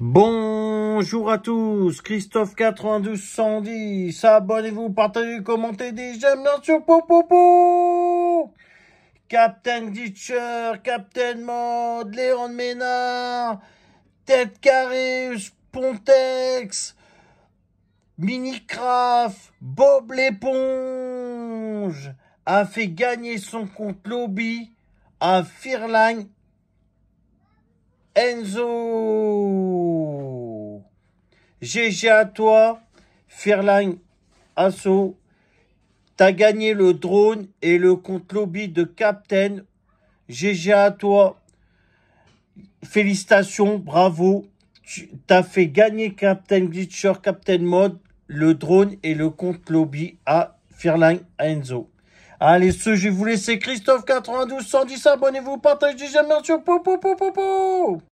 Bonjour à tous, Christophe 9210, abonnez-vous, partagez, commentez, des j'aime bien sûr, pou Captain Ditcher, Captain Mod, Léon Ménard, Tête Carrée, Pontex, Minicraft, Bob l'éponge a fait gagner son compte lobby à Firline Enzo GG à toi, Fairline Asso. T'as gagné le drone et le compte lobby de Captain. GG à toi. Félicitations, bravo. T'as fait gagner Captain Glitcher, Captain Mode, le drone et le compte lobby à Fairline Enzo. Allez, ceux, je vais vous laisser Christophe 92 110, abonnez-vous, partagez, j'aime bien pou pou pou pou!